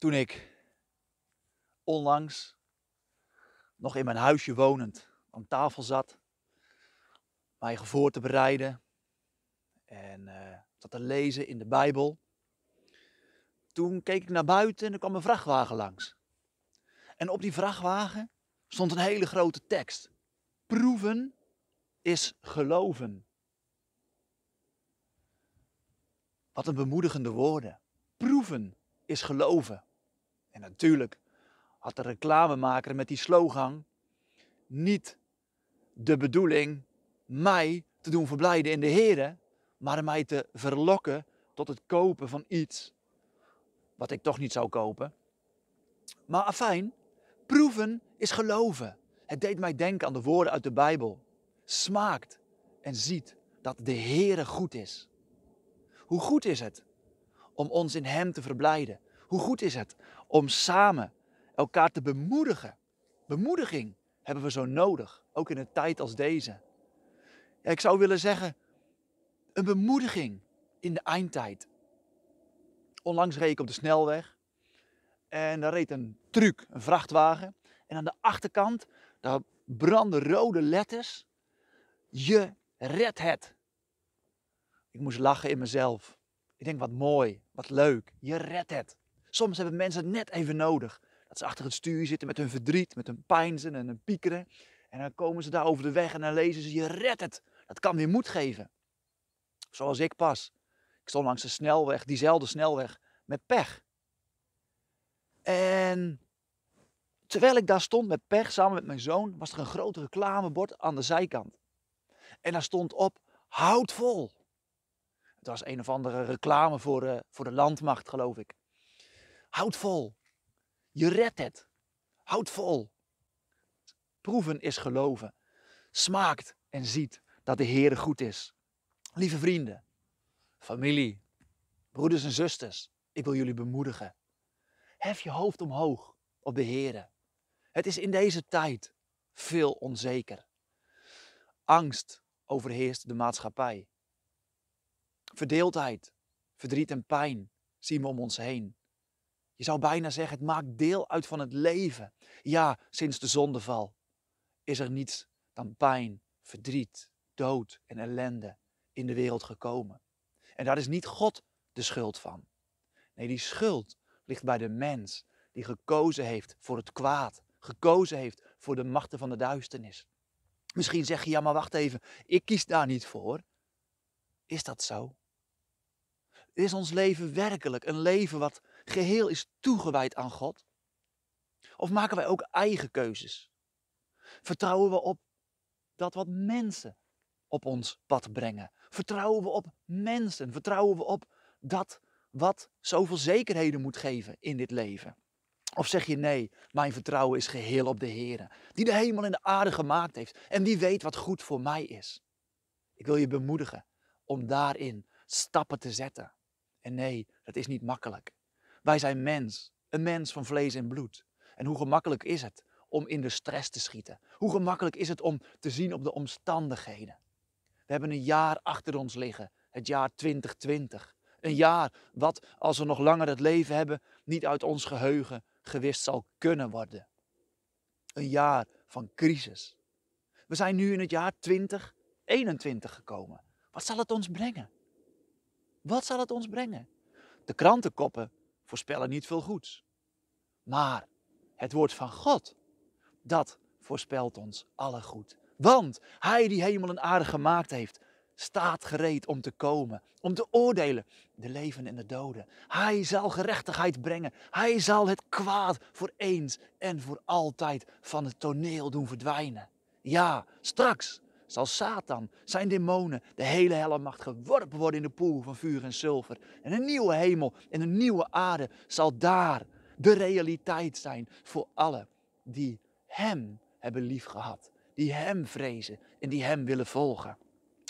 toen ik onlangs nog in mijn huisje wonend aan tafel zat, mij voor te bereiden en uh, eh, zat te lezen in de Bijbel. Toen keek ik naar buiten en er kwam een vrachtwagen langs. En op die vrachtwagen stond een hele grote tekst. Proeven is geloven. Wat een bemoedigende woorden. Proeven is geloven. En natuurlijk had de reclamemaker met die slogan niet de bedoeling mij te doen verblijden in de Heer, maar mij te verlokken tot het kopen van iets wat ik toch niet zou kopen. Maar afijn, proeven is geloven. Het deed mij denken aan de woorden uit de Bijbel. Smaakt en ziet dat de Heere goed is. Hoe goed is het om ons in Hem te verblijden? Hoe goed is het om samen elkaar te bemoedigen. Bemoediging hebben we zo nodig, ook in een tijd als deze. Ja, ik zou willen zeggen, een bemoediging in de eindtijd. Onlangs reed ik op de snelweg en daar reed een truck, een vrachtwagen. En aan de achterkant, daar brandden rode letters. Je red het. Ik moest lachen in mezelf. Ik denk, wat mooi, wat leuk. Je red het. Soms hebben mensen het net even nodig. Dat ze achter het stuur zitten met hun verdriet, met hun pijnzen en hun piekeren. En dan komen ze daar over de weg en dan lezen ze, je redt het. Dat kan weer moed geven. Zoals ik pas. Ik stond langs de snelweg, diezelfde snelweg, met pech. En terwijl ik daar stond met pech, samen met mijn zoon, was er een groot reclamebord aan de zijkant. En daar stond op, houd vol. Het was een of andere reclame voor, eh, voor de landmacht, geloof ik. Houd vol. Je redt het. Houd vol. Proeven is geloven. Smaakt en ziet dat de Heer goed is. Lieve vrienden, familie, broeders en zusters, ik wil jullie bemoedigen. Hef je hoofd omhoog op de Heer. Het is in deze tijd veel onzeker. Angst overheerst de maatschappij. Verdeeldheid, verdriet en pijn zien we om ons heen. Je zou bijna zeggen, het maakt deel uit van het leven. Ja, sinds de zondeval is er niets dan pijn, verdriet, dood en ellende in de wereld gekomen. En daar is niet God de schuld van. Nee, die schuld ligt bij de mens die gekozen heeft voor het kwaad, gekozen heeft voor de machten van de duisternis. Misschien zeg je, ja maar wacht even, ik kies daar niet voor. Is dat zo? Is ons leven werkelijk een leven wat geheel is toegewijd aan God? Of maken wij ook eigen keuzes? Vertrouwen we op dat wat mensen op ons pad brengen? Vertrouwen we op mensen? Vertrouwen we op dat wat zoveel zekerheden moet geven in dit leven? Of zeg je nee, mijn vertrouwen is geheel op de Heer, die de hemel en de aarde gemaakt heeft en die weet wat goed voor mij is. Ik wil je bemoedigen om daarin stappen te zetten. En nee, dat is niet makkelijk. Wij zijn mens, een mens van vlees en bloed. En hoe gemakkelijk is het om in de stress te schieten? Hoe gemakkelijk is het om te zien op de omstandigheden? We hebben een jaar achter ons liggen, het jaar 2020. Een jaar wat, als we nog langer het leven hebben, niet uit ons geheugen gewist zal kunnen worden. Een jaar van crisis. We zijn nu in het jaar 2021 gekomen. Wat zal het ons brengen? Wat zal het ons brengen? De krantenkoppen voorspellen niet veel goeds. Maar het woord van God, dat voorspelt ons alle goed. Want hij die hemel en aarde gemaakt heeft, staat gereed om te komen, om te oordelen de leven en de doden. Hij zal gerechtigheid brengen. Hij zal het kwaad voor eens en voor altijd van het toneel doen verdwijnen. Ja, straks zal Satan, zijn demonen, de hele helmacht geworpen worden in de poel van vuur en zilver. En een nieuwe hemel en een nieuwe aarde zal daar de realiteit zijn voor alle die Hem hebben liefgehad, die Hem vrezen en die Hem willen volgen.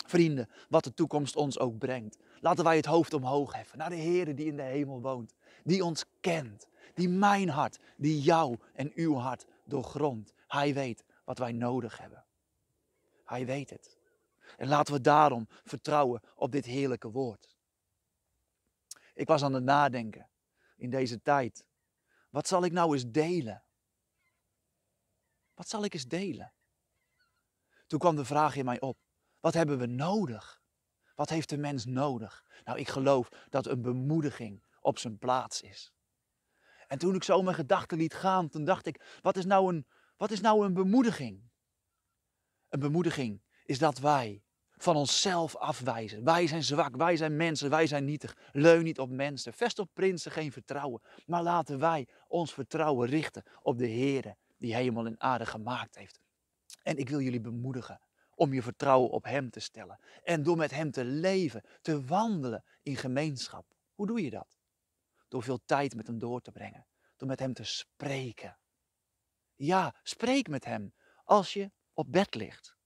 Vrienden, wat de toekomst ons ook brengt, laten wij het hoofd omhoog heffen naar de Heer die in de hemel woont, die ons kent, die mijn hart, die jou en uw hart doorgrondt. Hij weet wat wij nodig hebben. Hij weet het. En laten we daarom vertrouwen op dit heerlijke woord. Ik was aan het nadenken in deze tijd. Wat zal ik nou eens delen? Wat zal ik eens delen? Toen kwam de vraag in mij op: wat hebben we nodig? Wat heeft de mens nodig? Nou, ik geloof dat een bemoediging op zijn plaats is. En toen ik zo mijn gedachten liet gaan, toen dacht ik: wat is nou een, wat is nou een bemoediging? een bemoediging is dat wij van onszelf afwijzen. Wij zijn zwak, wij zijn mensen, wij zijn nietig. Leun niet op mensen. Vest op prinsen geen vertrouwen. Maar laten wij ons vertrouwen richten op de Heer die hemel en aarde gemaakt heeft. En ik wil jullie bemoedigen om je vertrouwen op Hem te stellen. En door met Hem te leven, te wandelen in gemeenschap. Hoe doe je dat? Door veel tijd met Hem door te brengen. Door met Hem te spreken. Ja, spreek met Hem als je op bed ligt.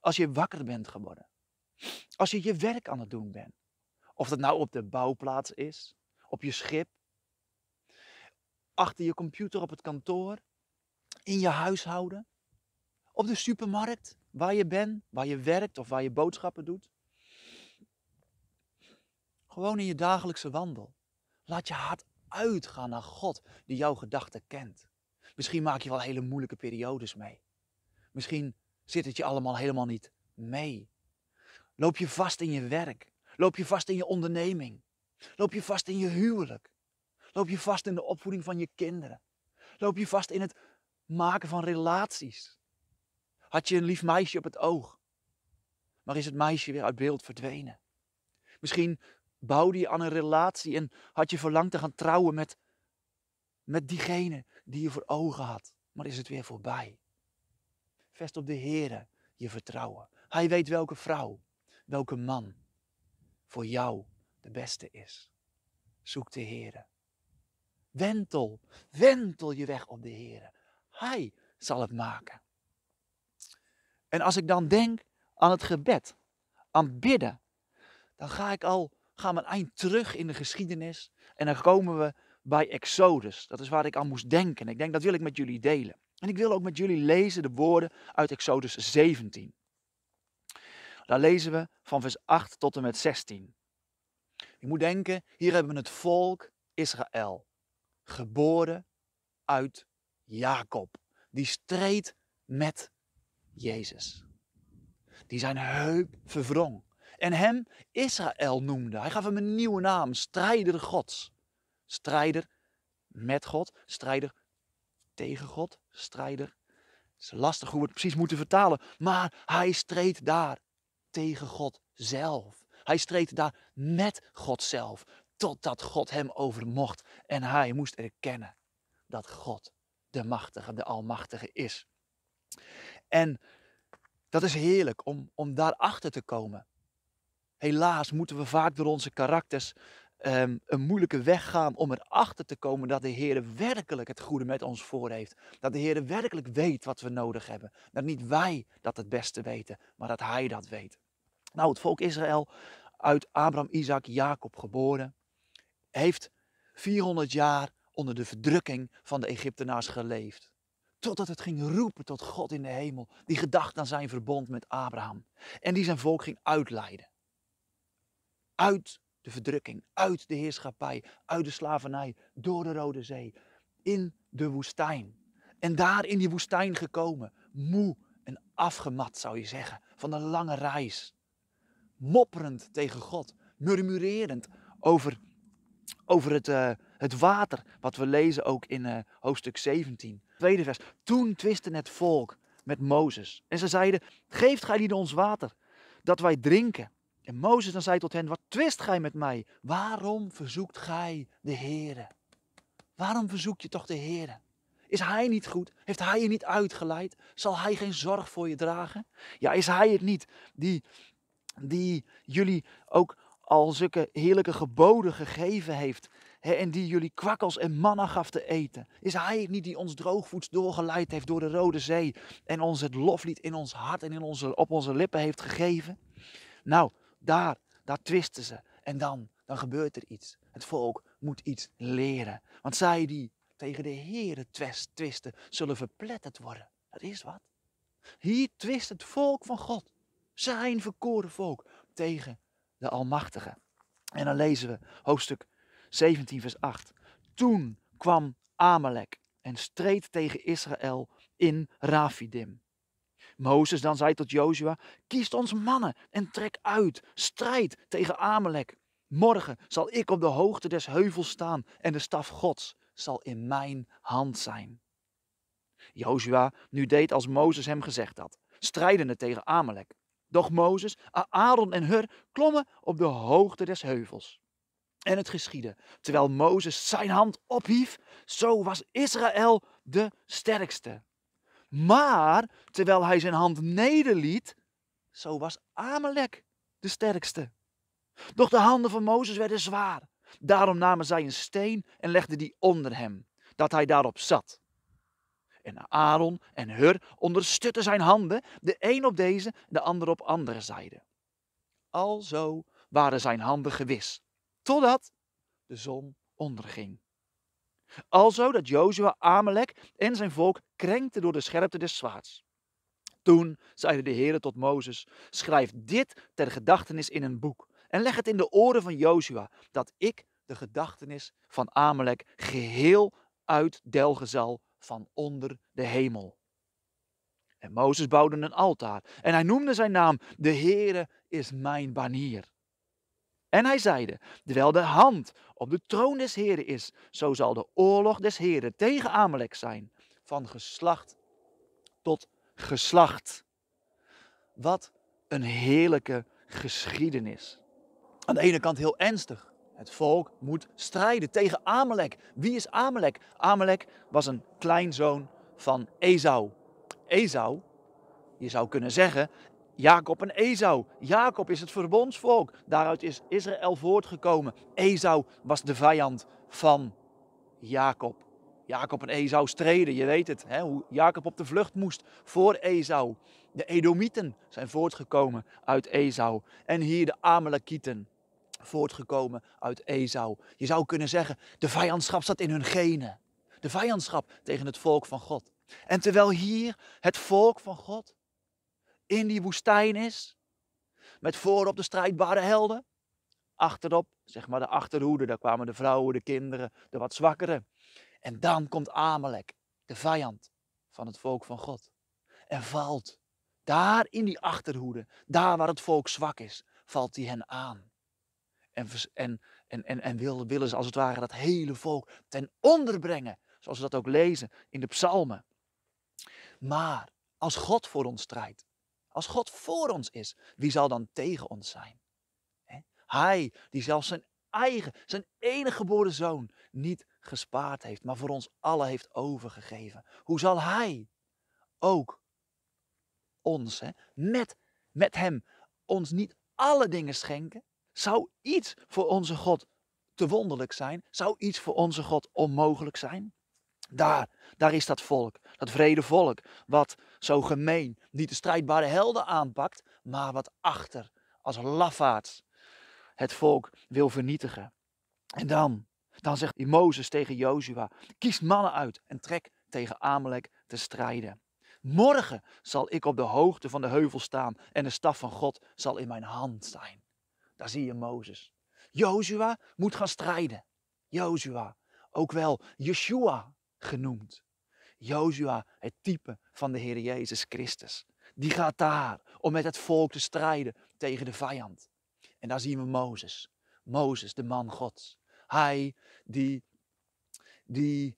Als je wakker bent geworden. Als je je werk aan het doen bent. Of dat nou op de bouwplaats is, op je schip, achter je computer op het kantoor, in je huishouden, op de supermarkt, waar je bent, waar je werkt of waar je boodschappen doet. Gewoon in je dagelijkse wandel. Laat je hart uitgaan naar God die jouw gedachten kent. Misschien maak je wel hele moeilijke periodes mee. Misschien zit het je allemaal helemaal niet mee. Loop je vast in je werk? Loop je vast in je onderneming? Loop je vast in je huwelijk? Loop je vast in de opvoeding van je kinderen? Loop je vast in het maken van relaties? Had je een lief meisje op het oog, maar is het meisje weer uit beeld verdwenen? Misschien bouwde je aan een relatie en had je verlangd te gaan trouwen met, met diegene die je voor ogen had, maar is het weer voorbij? Vest op de Heere je vertrouwen. Hij weet welke vrouw, welke man voor jou de beste is. Zoek de Heere. Wentel, wentel je weg op de Heere. Hij zal het maken. En als ik dan denk aan het gebed, aan bidden, dan ga ik al, ga mijn eind terug in de geschiedenis en dan komen we bij Exodus. Dat is waar ik aan moest denken. Ik denk dat wil ik met jullie delen. En ik wil ook met jullie lezen de woorden uit Exodus 17. Daar lezen we van vers 8 tot en met 16. Je moet denken, hier hebben we het volk Israël, geboren uit Jacob. Die streed met Jezus. Die zijn heup verwrong en hem Israël noemde. Hij gaf hem een nieuwe naam, strijder Gods. Strijder met God, strijder tegen God, strijder. Het is lastig hoe we het precies moeten vertalen, maar hij streed daar tegen God zelf. Hij streed daar met God zelf, totdat God hem overmocht en hij moest erkennen dat God de machtige, de almachtige is. En dat is heerlijk om, om daarachter te komen. Helaas moeten we vaak door onze karakters Ehm, een moeilijke weg gaan om erachter te komen dat de Heer werkelijk het goede met ons voor heeft. Dat de Heer werkelijk weet wat we nodig hebben. Dat niet wij dat het beste weten, maar dat Hij dat weet. Nou, het volk Israël, uit Abraham, Isaac, Jacob geboren, heeft 400 jaar onder de verdrukking van de Egyptenaars geleefd. Totdat het ging roepen tot God in de hemel, die gedacht aan zijn verbond met Abraham. En die zijn volk ging uitleiden. Uit de verdrukking, uit de heerschappij, uit de slavernij, door de Rode Zee, in de woestijn. En daar in die woestijn gekomen, moe en afgemat zou je zeggen, van een lange reis. Mopperend tegen God, murmurerend over, over het, eh, het water, wat we lezen ook in eh, hoofdstuk 17. Tweede vers. Toen twisten het volk met Mozes en ze zeiden, geeft gij lieden ons water, dat wij drinken. En Mozes dan zei tot hen, wat twist gij met mij? Waarom verzoekt gij de Heere? Waarom verzoek je toch de Heere? Is hij niet goed? Heeft hij je niet uitgeleid? Zal hij geen zorg voor je dragen? Ja, is hij het niet die, die jullie ook al zulke heerlijke geboden gegeven heeft? Hè, en die jullie kwakkels en mannen gaf te eten? Is hij het niet die ons droogvoets doorgeleid heeft door de Rode Zee? En ons het loflied in ons hart en in onze, op onze lippen heeft gegeven? Nou, daar, daar twisten ze. En dan, dan gebeurt er iets. Het volk moet iets leren. Want zij die tegen de Heere twisten, zullen verpletterd worden. Dat is wat. Hier twist het volk van God, zijn verkoren volk, tegen de Almachtige. En dan lezen we hoofdstuk 17, vers 8. Toen kwam Amalek en streed tegen Israël in Rafidim. Mozes dan zei tot Jozua, kiest ons mannen en trek uit, strijd tegen Amalek. Morgen zal ik op de hoogte des heuvels staan en de staf Gods zal in mijn hand zijn. Jozua nu deed als Mozes hem gezegd had, strijdende tegen Amalek. Doch Mozes, Aaron en Hur klommen op de hoogte des heuvels. En het geschiedde, terwijl Mozes zijn hand ophief, zo was Israël de sterkste. Maar terwijl hij zijn hand nederliet, zo was Amalek de sterkste. Doch de handen van Mozes werden zwaar. Daarom namen zij een steen en legden die onder hem, dat hij daarop zat. En Aaron en Hur onderstutten zijn handen, de een op deze, de ander op andere zijde. Alzo waren zijn handen gewis, totdat de zon onderging. Alzo dat Jozua Amalek en zijn volk krenkte door de scherpte des zwaards. Toen zeide de Heere tot Mozes, schrijf dit ter gedachtenis in een boek en leg het in de oren van Jozua, dat ik de gedachtenis van Amalek geheel uitdelgen zal van onder de hemel. En Mozes bouwde een altaar en hij noemde zijn naam, de Heere is mijn banier. En hij zeide, terwijl de hand op de troon des Heren is, zo zal de oorlog des Heren tegen Amalek zijn, van geslacht tot geslacht. Wat een heerlijke geschiedenis. Aan de ene kant heel ernstig. Het volk moet strijden tegen Amalek. Wie is Amalek? Amalek was een kleinzoon van Esau. Esau, je zou kunnen zeggen, Jacob en Esau. Jacob is het verbondsvolk. Daaruit is Israël voortgekomen. Esau was de vijand van Jacob. Jacob en Esau streden, je weet het, hè, hoe Jacob op de vlucht moest voor Esau. De Edomieten zijn voortgekomen uit Esau. En hier de Amalekieten, voortgekomen uit Esau. Je zou kunnen zeggen, de vijandschap zat in hun genen. De vijandschap tegen het volk van God. En terwijl hier het volk van God in die woestijn is. Met voorop de strijdbare helden. Achterop, zeg maar de achterhoede, daar kwamen de vrouwen, de kinderen, de wat zwakkere. En dan komt Amalek, de vijand van het volk van God. En valt daar in die achterhoede, daar waar het volk zwak is, valt hij hen aan. En, en, en, en, en willen, willen ze als het ware dat hele volk ten onder brengen. Zoals we dat ook lezen in de psalmen. Maar als God voor ons strijdt, als God voor ons is, wie zal dan tegen ons zijn? Hij die zelfs zijn eigen, zijn enige geboren zoon niet gespaard heeft, maar voor ons allen heeft overgegeven. Hoe zal hij ook ons, hè, met, met hem, ons niet alle dingen schenken? Zou iets voor onze God te wonderlijk zijn? Zou iets voor onze God onmogelijk zijn? Daar, daar is dat volk, dat vrede volk, wat zo gemeen niet de strijdbare helden aanpakt, maar wat achter als lafaards het volk wil vernietigen. En dan, dan zegt Mozes tegen Jozua, kies mannen uit en trek tegen Amalek te strijden. Morgen zal ik op de hoogte van de heuvel staan en de staf van God zal in mijn hand zijn. Daar zie je Mozes. Jozua moet gaan strijden. Jozua, ook wel Yeshua genoemd. Jozua, het type van de Heer Jezus Christus, die gaat daar om met het volk te strijden tegen de vijand. En daar zien we Mozes. Mozes, de man Gods. Hij die, die,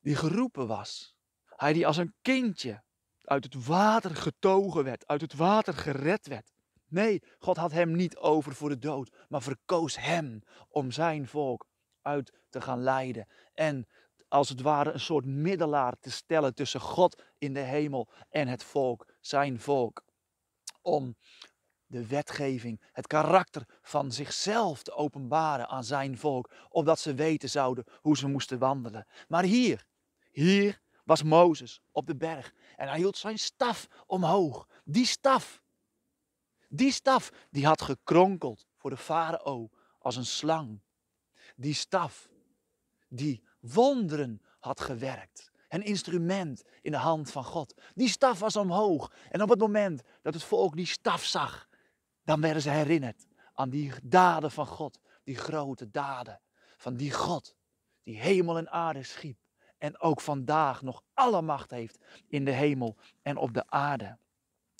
die geroepen was. Hij die als een kindje uit het water getogen werd, uit het water gered werd. Nee, God had hem niet over voor de dood, maar verkoos hem om zijn volk uit te gaan leiden en als het ware een soort middelaar te stellen tussen God in de hemel en het volk, zijn volk. Om de wetgeving, het karakter van zichzelf te openbaren aan zijn volk, opdat ze weten zouden hoe ze moesten wandelen. Maar hier, hier was Mozes op de berg en hij hield zijn staf omhoog. Die staf, die staf, die had gekronkeld voor de farao als een slang. Die staf, die wonderen had gewerkt. Een instrument in de hand van God. Die staf was omhoog. En op het moment dat het volk die staf zag, dan werden ze herinnerd aan die daden van God. Die grote daden van die God die hemel en aarde schiep. En ook vandaag nog alle macht heeft in de hemel en op de aarde.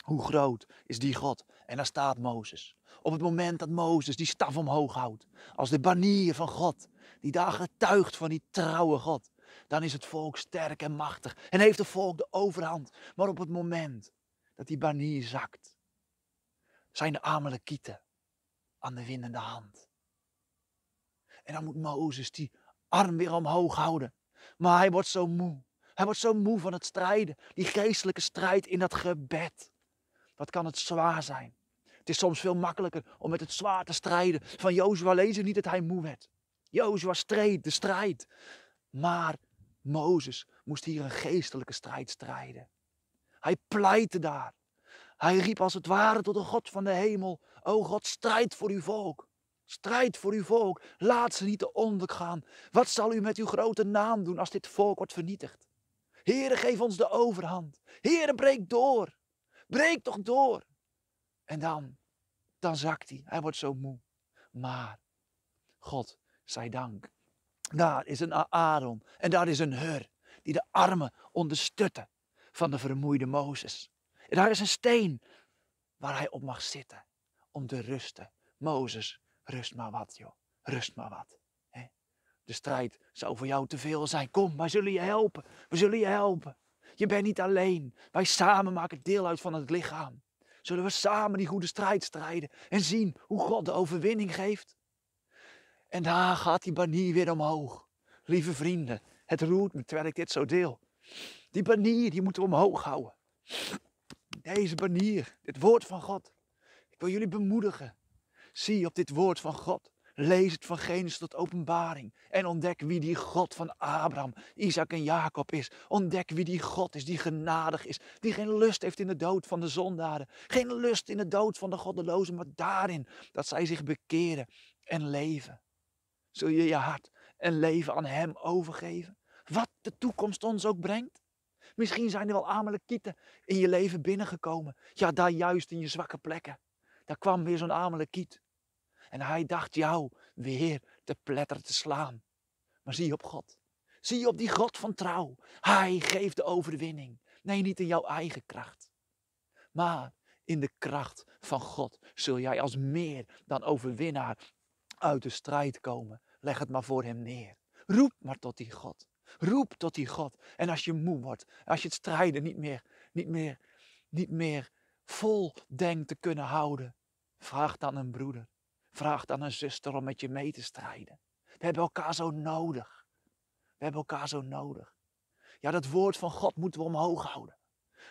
Hoe groot is die God? En daar staat Mozes. Op het moment dat Mozes die staf omhoog houdt, als de banier van God, die daar getuigt van die trouwe God, dan is het volk sterk en machtig en heeft het volk de overhand. Maar op het moment dat die banier zakt, zijn de Amalekieten aan de winnende hand. En dan moet Mozes die arm weer omhoog houden. Maar hij wordt zo moe. Hij wordt zo moe van het strijden. Die geestelijke strijd in dat gebed. Wat kan het zwaar zijn? Het is soms veel makkelijker om met het zwaar te strijden. Van Jozua lezen niet dat hij moe werd. Jozua streed de strijd. Maar Mozes moest hier een geestelijke strijd strijden. Hij pleitte daar. Hij riep als het ware tot de God van de hemel: O God, strijd voor uw volk. Strijd voor uw volk. Laat ze niet te onder gaan. Wat zal u met uw grote naam doen als dit volk wordt vernietigd? Here, geef ons de overhand. Here, breek door. Breek toch door. En dan, dan zakt hij. Hij wordt zo moe. Maar God zij dank. Daar is een Aaron en daar is een Hur die de armen ondersteunt van de vermoeide Mozes. En daar is een steen waar hij op mag zitten om te rusten. Mozes, rust maar wat joh, rust maar wat. De strijd zou voor jou te veel zijn. Kom, wij zullen je helpen, we zullen je helpen. Je bent niet alleen, wij samen maken deel uit van het lichaam. Zullen we samen die goede strijd strijden en zien hoe God de overwinning geeft? En daar gaat die banier weer omhoog. Lieve vrienden, het roert me terwijl ik dit zo deel. Die banier, die moeten we omhoog houden. Deze banier, dit woord van God. Ik wil jullie bemoedigen. Zie op dit woord van God. Lees het van Genesis tot Openbaring en ontdek wie die God van Abraham, Isaac en Jacob is. Ontdek wie die God is, die genadig is, die geen lust heeft in de dood van de zondaren, geen lust in de dood van de goddelozen, maar daarin dat zij zich bekeren en leven. Zul je je hart en leven aan Hem overgeven? Wat de toekomst ons ook brengt? Misschien zijn er wel Amalekieten in je leven binnengekomen. Ja, daar juist in je zwakke plekken. Daar kwam weer zo'n Amalekiet. En hij dacht jou weer te pletter te slaan. Maar zie op God. Zie op die God van trouw. Hij geeft de overwinning. Nee, niet in jouw eigen kracht. Maar in de kracht van God zul jij als meer dan overwinnaar uit de strijd komen. Leg het maar voor hem neer. Roep maar tot die God. Roep tot die God. En als je moe wordt, als je het strijden niet meer, niet meer, niet meer vol denkt te kunnen houden, vraag dan een broeder. Vraag dan een zuster om met je mee te strijden. We hebben elkaar zo nodig. We hebben elkaar zo nodig. Ja, dat woord van God moeten we omhoog houden.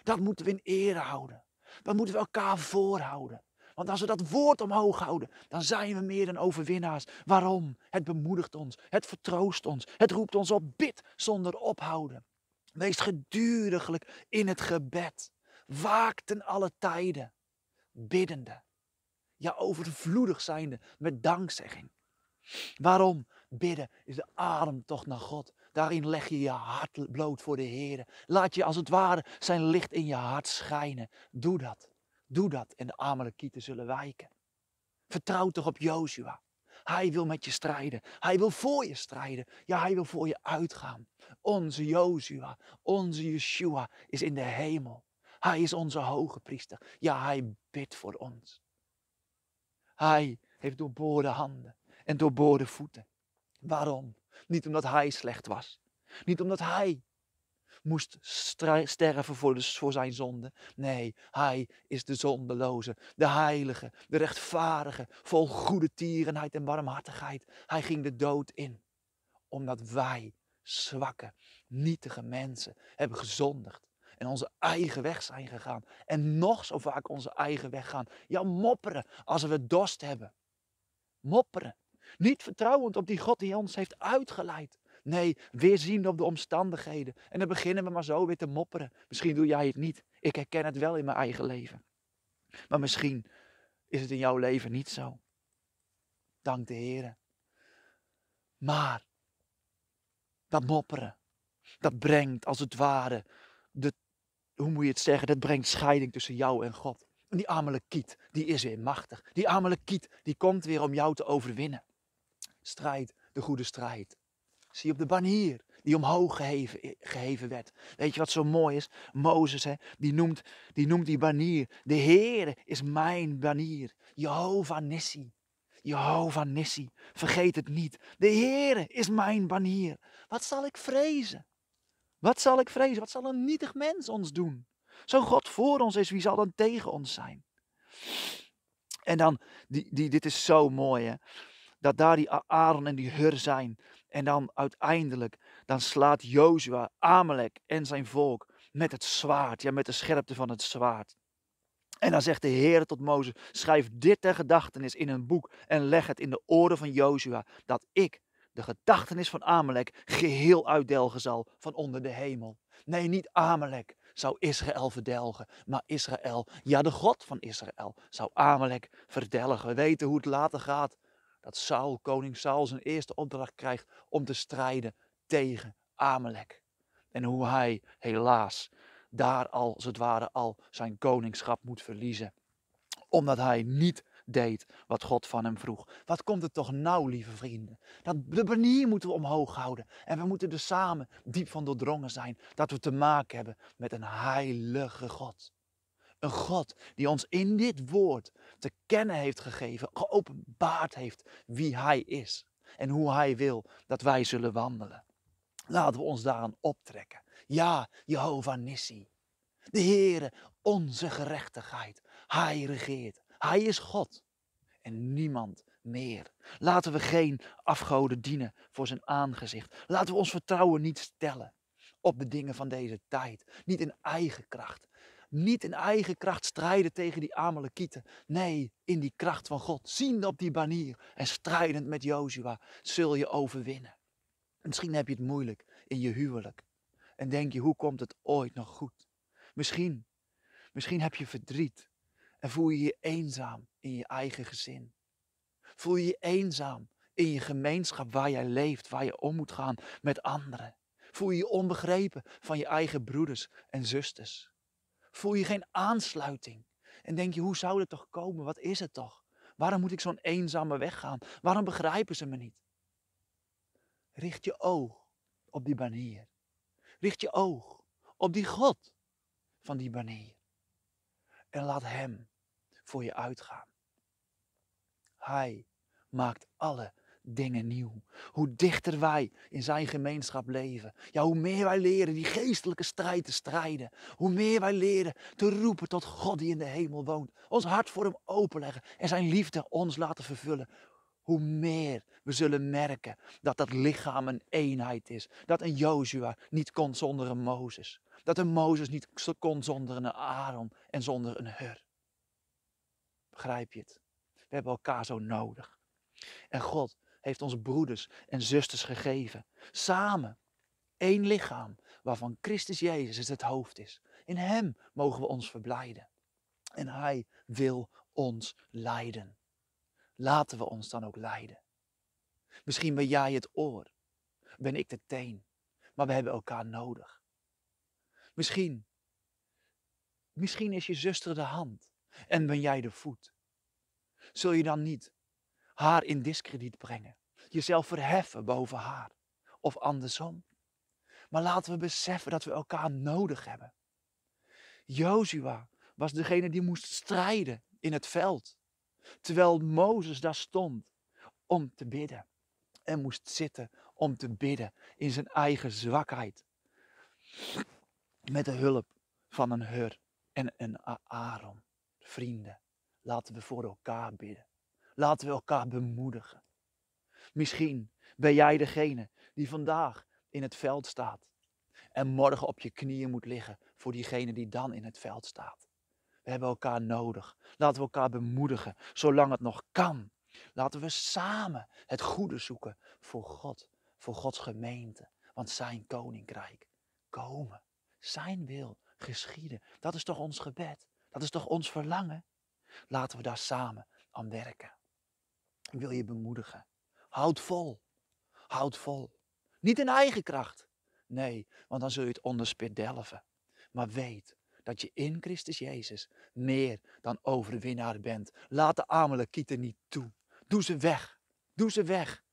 Dat moeten we in ere houden. Dat moeten we elkaar voorhouden. Want als we dat woord omhoog houden, dan zijn we meer dan overwinnaars. Waarom? Het bemoedigt ons, het vertroost ons, het roept ons op bid zonder ophouden. Wees geduriglijk in het gebed. Waak ten alle tijden, biddende. Ja, overvloedig zijnde met dankzegging. Waarom? Bidden is de ademtocht naar God. Daarin leg je je hart bloot voor de Heer. Laat je als het ware zijn licht in je hart schijnen. Doe dat. Doe dat en de Amalekieten zullen wijken. Vertrouw toch op Joshua. Hij wil met je strijden. Hij wil voor je strijden. Ja, hij wil voor je uitgaan. Onze Joshua, onze Yeshua is in de hemel. Hij is onze hoge priester. Ja, hij bidt voor ons. Hij heeft doorboorde handen en doorboorde voeten. Waarom? Niet omdat hij slecht was. Niet omdat hij moest sterven voor, voor zijn zonde. Nee, hij is de zondeloze, de heilige, de rechtvaardige, vol goede tierenheid en barmhartigheid. Hij ging de dood in, omdat wij, zwakke, nietige mensen, hebben gezondigd en onze eigen weg zijn gegaan. En nog zo vaak onze eigen weg gaan. Ja, mopperen als we dorst hebben. Mopperen. Niet vertrouwend op die God die ons heeft uitgeleid. Nee, weer zien op de omstandigheden. En dan beginnen we maar zo weer te mopperen. Misschien doe jij het niet. Ik herken het wel in mijn eigen leven. Maar misschien is het in jouw leven niet zo. Dank de Heer. Maar dat mopperen, dat brengt als het ware, de, hoe moet je het zeggen, dat brengt scheiding tussen jou en God. En die Amalekiet, die is weer machtig. Die Amalekiet, die komt weer om jou te overwinnen. Strijd de goede strijd. Zie op de banier die omhoog eh, geheven, werd. Weet je wat zo mooi is? Mozes, hè, die, noemt, die noemt die banier. De Heere is mijn banier. Jehovah Nissi. Jehovah Nissi. Vergeet het niet. De Heere is mijn banier. Wat zal ik vrezen? Wat zal ik vrezen? Wat zal een nietig mens ons doen? Zo God voor ons is, wie zal dan tegen ons zijn? En dan, die, die, dit is zo mooi hè. Dat daar die Aaron en die Hur zijn. En dan uiteindelijk, dan slaat Jozua Amalek en zijn volk met het zwaard, ja, met de scherpte van het zwaard. En dan zegt de Heer tot Mozes: Schrijf dit ter gedachtenis in een boek en leg het in de oren van Jozua, dat ik de gedachtenis van Amalek geheel uitdelgen zal van onder de hemel. Nee, niet Amalek zou Israël verdelgen, maar Israël, ja, de God van Israël, zou Amalek verdelgen. We weten hoe het later gaat dat Saul, koning Saul, zijn eerste opdracht krijgt om te strijden tegen Amalek. En hoe hij helaas daar al, als het ware, al zijn koningschap moet verliezen. Omdat hij niet deed wat God van hem vroeg. Wat komt het toch nou, lieve vrienden? Dat, de banier moeten we omhoog houden. En we moeten er dus samen diep van doordrongen zijn dat we te maken hebben met een heilige God. Een God die ons in dit woord te kennen heeft gegeven, geopenbaard heeft wie Hij is en hoe Hij wil dat wij zullen wandelen. Laten we ons daaraan optrekken. Ja, Jehovah Nissi. De Heere, onze gerechtigheid. Hij regeert. Hij is God. En niemand meer. Laten we geen afgoden dienen voor zijn aangezicht. Laten we ons vertrouwen niet stellen op de dingen van deze tijd. Niet in eigen kracht. Niet in eigen kracht strijden tegen die Amalekieten. Nee, in die kracht van God. Zien op die banier en strijdend met Jozua zul je overwinnen. Misschien heb je het moeilijk in je huwelijk. En denk je, hoe komt het ooit nog goed? Misschien, misschien heb je verdriet en voel je je eenzaam in je eigen gezin. Voel je je eenzaam in je gemeenschap waar jij leeft, waar je om moet gaan met anderen. Voel je je onbegrepen van je eigen broeders en zusters voel je geen aansluiting. En denk je, hoe zou dat toch komen? Wat is het toch? Waarom moet ik zo'n eenzame weg gaan? Waarom begrijpen ze me niet? Richt je oog op die banier. Richt je oog op die God van die banier. En laat Hem voor je uitgaan. Hij maakt alle dingen nieuw. Hoe dichter wij in zijn gemeenschap leven. Ja, hoe meer wij leren die geestelijke strijd te strijden. Hoe meer wij leren te roepen tot God die in de hemel woont. Ons hart voor hem openleggen en zijn liefde ons laten vervullen. Hoe meer we zullen merken dat dat lichaam een eenheid is. Dat een Joshua niet kon zonder een Mozes. Dat een Mozes niet kon zonder een Aaron en zonder een Hur. Begrijp je het? We hebben elkaar zo nodig. En God heeft ons broeders en zusters gegeven. Samen, één lichaam, waarvan Christus Jezus het hoofd is. In Hem mogen we ons verblijden. En Hij wil ons leiden. Laten we ons dan ook leiden. Misschien ben jij het oor, ben ik de teen, maar we hebben elkaar nodig. Misschien, misschien is je zuster de hand en ben jij de voet. Zul je dan niet haar in discrediet brengen. Jezelf verheffen boven haar. Of andersom. Maar laten we beseffen dat we elkaar nodig hebben. Jozua was degene die moest strijden in het veld. Terwijl Mozes daar stond om te bidden. En moest zitten om te bidden in zijn eigen zwakheid. Met de hulp van een Hur en een Aaron. Vrienden, laten we voor elkaar bidden. Laten we elkaar bemoedigen. Misschien ben jij degene die vandaag in het veld staat en morgen op je knieën moet liggen voor diegene die dan in het veld staat. We hebben elkaar nodig. Laten we elkaar bemoedigen zolang het nog kan. Laten we samen het goede zoeken voor God, voor Gods gemeente, want zijn koninkrijk komen. Zijn wil geschieden. Dat is toch ons gebed? Dat is toch ons verlangen? Laten we daar samen aan werken wil je bemoedigen. Houd vol. Houd vol. Niet in eigen kracht. Nee, want dan zul je het onderspit delven. Maar weet dat je in Christus Jezus meer dan overwinnaar bent. Laat de kieten niet toe. Doe ze weg. Doe ze weg.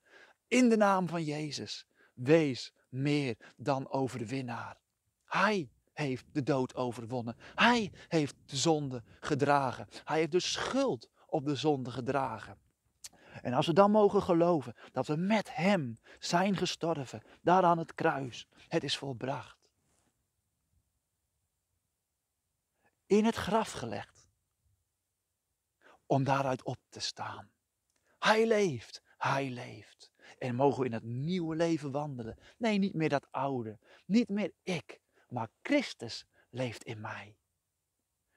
In de naam van Jezus. Wees meer dan overwinnaar. Hij heeft de dood overwonnen. Hij heeft de zonde gedragen. Hij heeft de schuld op de zonde gedragen. En als we dan mogen geloven dat we met Hem zijn gestorven, daar aan het kruis, het is volbracht. In het graf gelegd, om daaruit op te staan. Hij leeft, Hij leeft. En mogen we in het nieuwe leven wandelen. Nee, niet meer dat oude, niet meer ik, maar Christus leeft in mij.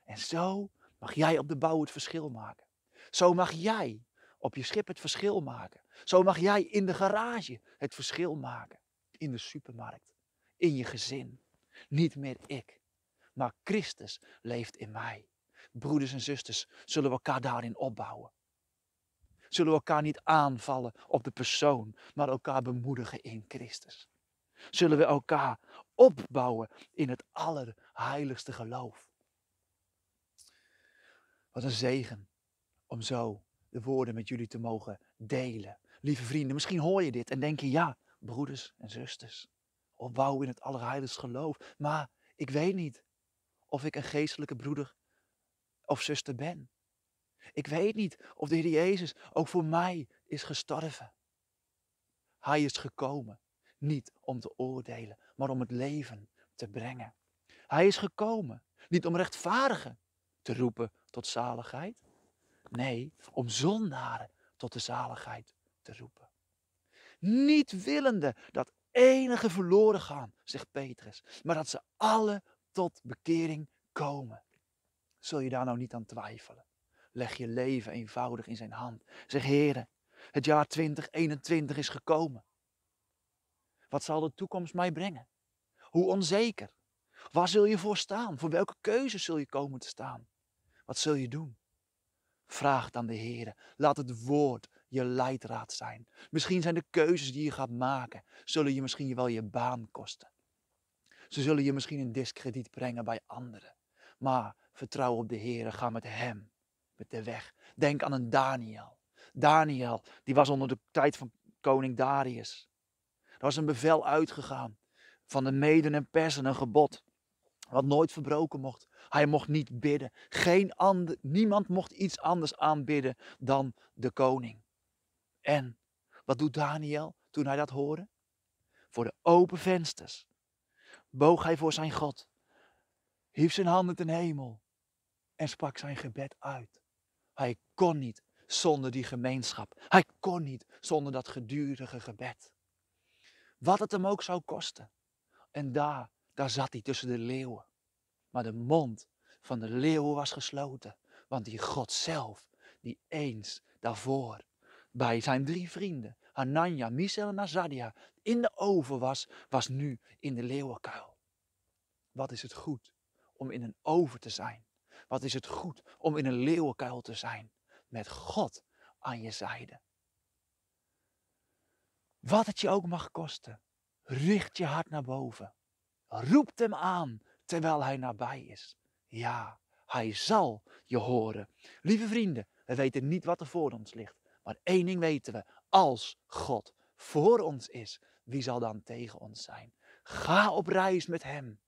En zo mag jij op de bouw het verschil maken. Zo mag jij op je schip het verschil maken. Zo mag jij in de garage het verschil maken. In de supermarkt. In je gezin. Niet meer ik. Maar Christus leeft in mij. Broeders en zusters, zullen we elkaar daarin opbouwen? Zullen we elkaar niet aanvallen op de persoon, maar elkaar bemoedigen in Christus? Zullen we elkaar opbouwen in het allerheiligste geloof? Wat een zegen om zo de woorden met jullie te mogen delen. Lieve vrienden, misschien hoor je dit en denk je, ja, broeders en zusters, of wou in het allerheiligste geloof. Maar ik weet niet of ik een geestelijke broeder of zuster ben. Ik weet niet of de Heer Jezus ook voor mij is gestorven. Hij is gekomen niet om te oordelen, maar om het leven te brengen. Hij is gekomen niet om rechtvaardigen te roepen tot zaligheid, Nee, om zondaren tot de zaligheid te roepen. Niet willende dat enige verloren gaan, zegt Petrus, maar dat ze alle tot bekering komen. Zul je daar nou niet aan twijfelen? Leg je leven eenvoudig in zijn hand. Zeg, heren, het jaar 2021 is gekomen. Wat zal de toekomst mij brengen? Hoe onzeker? Waar zul je voor staan? Voor welke keuzes zul je komen te staan? Wat zul je doen? Vraag dan aan de Heer. Laat het woord je leidraad zijn. Misschien zijn de keuzes die je gaat maken, zullen je misschien wel je baan kosten. Ze zullen je misschien een discrediet brengen bij anderen. Maar vertrouw op de Heer, ga met Hem, met de weg. Denk aan een Daniel. Daniel, die was onder de tijd van koning Darius. Er was een bevel uitgegaan van de meden en persen, een gebod, wat nooit verbroken mocht. Hij mocht niet bidden. Geen ander, niemand mocht iets anders aanbidden dan de koning. En wat doet Daniel toen hij dat hoorde? Voor de open vensters boog hij voor zijn God, hief zijn handen ten hemel en sprak zijn gebed uit. Hij kon niet zonder die gemeenschap. Hij kon niet zonder dat gedurige gebed. Wat het hem ook zou kosten. En daar, daar zat hij tussen de leeuwen. Maar de mond van de leeuw was gesloten, want die God zelf, die eens daarvoor bij zijn drie vrienden, Hananja, Misael en Azadia, in de oven was, was nu in de leeuwenkuil. Wat is het goed om in een oven te zijn? Wat is het goed om in een leeuwenkuil te zijn? Met God aan je zijde. Wat het je ook mag kosten, richt je hart naar boven. Roept hem aan terwijl hij nabij is. Ja, hij zal je horen. Lieve vrienden, we weten niet wat er voor ons ligt. Maar één ding weten we. Als God voor ons is, wie zal dan tegen ons zijn? Ga op reis met hem.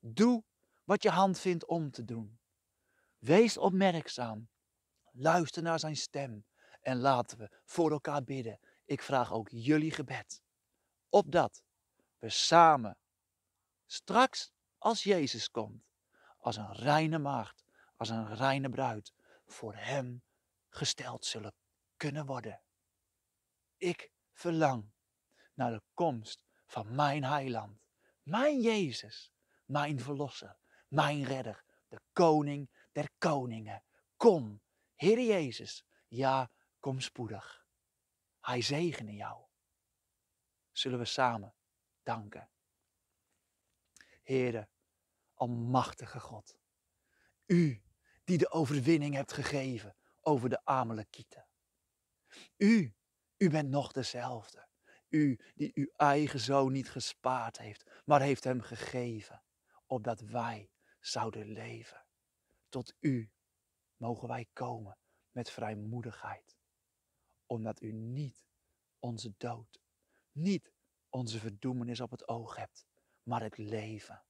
Doe wat je hand vindt om te doen. Wees opmerkzaam. Luister naar zijn stem. En laten we voor elkaar bidden. Ik vraag ook jullie gebed. Opdat we samen straks als Jezus komt, als een reine maagd, als een reine bruid, voor Hem gesteld zullen kunnen worden. Ik verlang naar de komst van mijn heiland, mijn Jezus, mijn verlosser, mijn redder, de koning der koningen. Kom, Heer Jezus, ja, kom spoedig. Hij zegene jou. Zullen we samen danken. Heere? Almachtige God. U die de overwinning hebt gegeven over de Amalekieten. U, u bent nog dezelfde. U die uw eigen zoon niet gespaard heeft, maar heeft hem gegeven, opdat wij zouden leven. Tot u mogen wij komen met vrijmoedigheid, omdat u niet onze dood, niet onze verdoemenis op het oog hebt, maar het leven.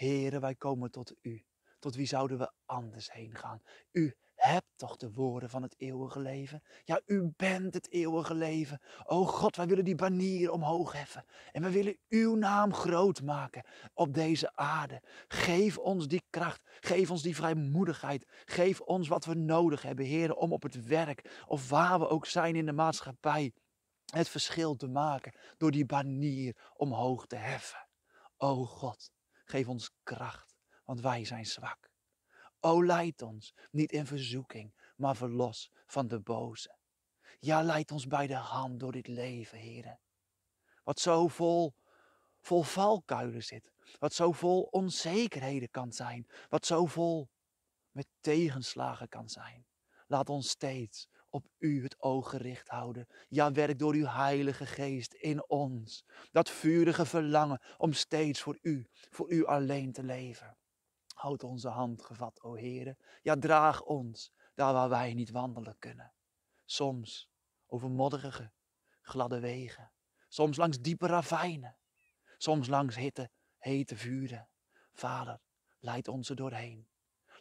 Heren, wij komen tot u. Tot wie zouden we anders heen gaan? U hebt toch de woorden van het eeuwige leven? Ja, u bent het eeuwige leven. O God, wij willen die banier omhoog heffen. En we willen uw naam groot maken op deze aarde. Geef ons die kracht. Geef ons die vrijmoedigheid. Geef ons wat we nodig hebben, heren, om op het werk of waar we ook zijn in de maatschappij het verschil te maken door die banier omhoog te heffen. O God, Geef ons kracht, want wij zijn zwak. O leid ons niet in verzoeking, maar verlos van de boze. Ja, leid ons bij de hand door dit leven, Here, Wat zo vol, vol valkuilen zit. Wat zo vol onzekerheden kan zijn. Wat zo vol met tegenslagen kan zijn. Laat ons steeds op u het oog gericht houden. Ja, werk door uw Heilige Geest in ons. Dat vurige verlangen om steeds voor u, voor u alleen te leven. Houd onze hand gevat, o Heere. Ja, draag ons daar waar wij niet wandelen kunnen. Soms over modderige, gladde wegen. Soms langs diepe ravijnen. Soms langs hitte, hete vuren. Vader, leid ons doorheen.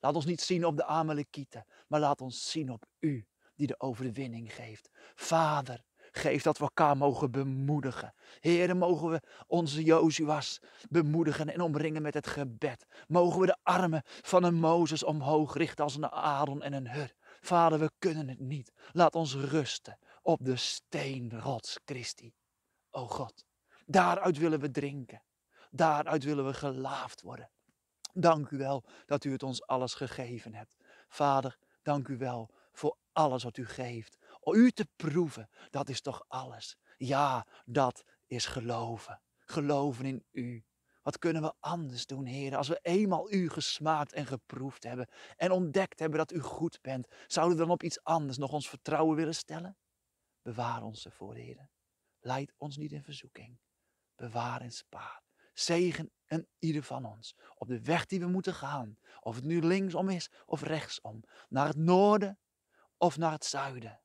Laat ons niet zien op de Amalekieten, maar laat ons zien op u, die de overwinning geeft. Vader, geef dat we elkaar mogen bemoedigen. Heren, mogen we onze Jozua's bemoedigen en omringen met het gebed. Mogen we de armen van een Mozes omhoog richten als een Aaron en een Hur. Vader, we kunnen het niet. Laat ons rusten op de steenrots Christi. O God, daaruit willen we drinken. Daaruit willen we gelaafd worden. Dank u wel dat u het ons alles gegeven hebt. Vader, dank u wel voor alles wat u geeft. Om u te proeven, dat is toch alles. Ja, dat is geloven. Geloven in u. Wat kunnen we anders doen, heren, als we eenmaal u gesmaakt en geproefd hebben en ontdekt hebben dat u goed bent? Zouden we dan op iets anders nog ons vertrouwen willen stellen? Bewaar ons ervoor, Heer. Leid ons niet in verzoeking. Bewaar en spaar. Zegen en ieder van ons op de weg die we moeten gaan. Of het nu linksom is of rechtsom. Naar het noorden of naar het zuiden,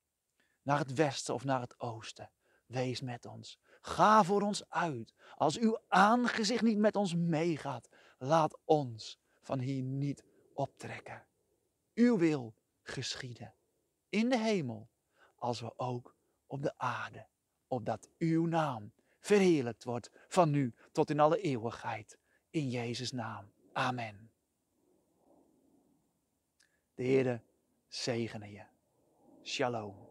naar het westen of naar het oosten. Wees met ons. Ga voor ons uit. Als uw aangezicht niet met ons meegaat, laat ons van hier niet optrekken. Uw wil geschieden in de hemel, als we ook op de aarde, opdat uw naam verheerlijkt wordt van nu tot in alle eeuwigheid. In Jezus' naam. Amen. De Heere zegene je. Shalom.